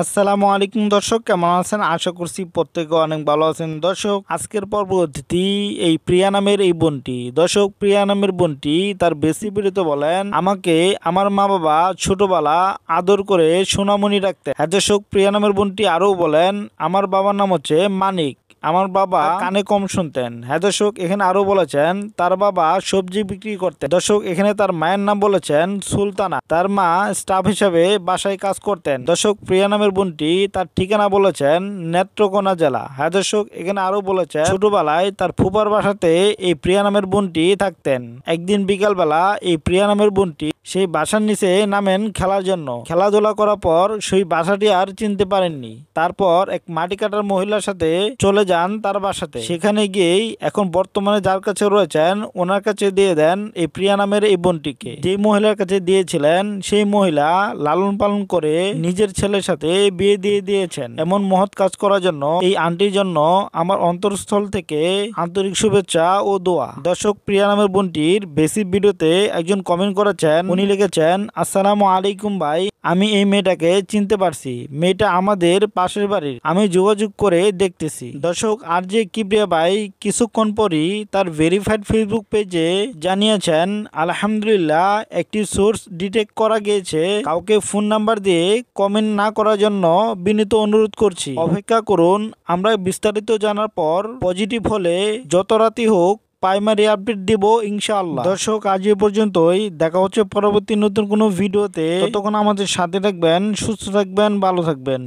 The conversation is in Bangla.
আসসালামু আলাইকুম দর্শক কেমন আছেন আশা করছি প্রত্যেকে অনেক ভালো আছেন দর্শক আজকের পর্ব অতিথি এই প্রিয়া নামের এই বোনটি দর্শক প্রিয়া নামের বোনটি তার বেশি পীড়িত বলেন আমাকে আমার মা বাবা ছোটবেলা আদর করে সোনামণি রাখতে হ্যাঁ দর্শক প্রিয়া নামের বোনটি আরও বলেন আমার বাবার নাম হচ্ছে মানিক আমার বাবা কানে কম শুনতেন হ্যাঁ দর্শক এখানে আরো বলেছেন তার বাবা সবজি বিক্রি করতেন দর্শক এখানে তার মায়ের নাম বলেছেন সুলতানা তার মা স্টাফ হিসেবে বাসায় কাজ করতেন দর্শক প্রিয়া নামের বোনটি তার ঠিকানা বলেছেন নেত্রকোনা জেলা হ্যাঁ দর্শক এখানে আরো বলেছেন ছোটবেলায় তার ফুপার বাসাতে এই প্রিয়া নামের বোনটি থাকতেন একদিন বিকালবেলা এই প্রিয়া নামের বোনটি সেই বাসার নিচে নামেন খেলার জন্য খেলাধুলা করার পর সেই বাসাটি আর চিনতে পারেননি তারপর এক মাটি কাটার মহিলার সাথে চলে যায় যান তার বাসাতে সেখানে গিয়েই এখন বর্তমানে যার কাছে রয়েছেন ওনার কাছে দিয়ে দেন এই প্রিয়া নামের এই বোনটিকে যে মহিলার কাছে দিয়েছিলেন সেই মহিলা লালন পালন করে নিজের ছেলের সাথে বিয়ে দিয়ে দিয়েছেন এমন মহৎ কাজ করার জন্য এই আন্টির জন্য আমার অন্তরস্থল থেকে আন্তরিক শুভেচ্ছা ও দোয়া দর্শক প্রিয়া নামের বোনটির বেসিক ভিডিওতে একজন কমেন্ট করেছেন উনি লিখেছেন আসসালামু আলাইকুম ভাই আমি এই মেয়েটাকে চিনতে পারছি মেয়েটা আমাদের পাশের বাড়ির আমি যোগাযোগ করে দেখতেছি দর্শক আর যে কিবরিয়া ভাই কিছুক্ষণ পরই তার ভেরিফাইড ফেসবুক পেজে জানিয়েছেন আলহামদুলিল্লাহ একটি সোর্স ডিটেক্ট করা গিয়েছে কাউকে ফোন নাম্বার দিয়ে কমেন্ট না করার জন্য বিনীত অনুরোধ করছি অপেক্ষা করুন আমরা বিস্তারিত জানার পর পজিটিভ হলে যত রাতি হোক প্রাইমারি আপডেট দিব ইনশাআল্লাহ দর্শক আজ এ পর্যন্তই দেখা হচ্ছে পরবর্তী নতুন কোনো ভিডিওতে ততক্ষণ আমাদের সাথে থাকবেন সুস্থ থাকবেন ভালো থাকবেন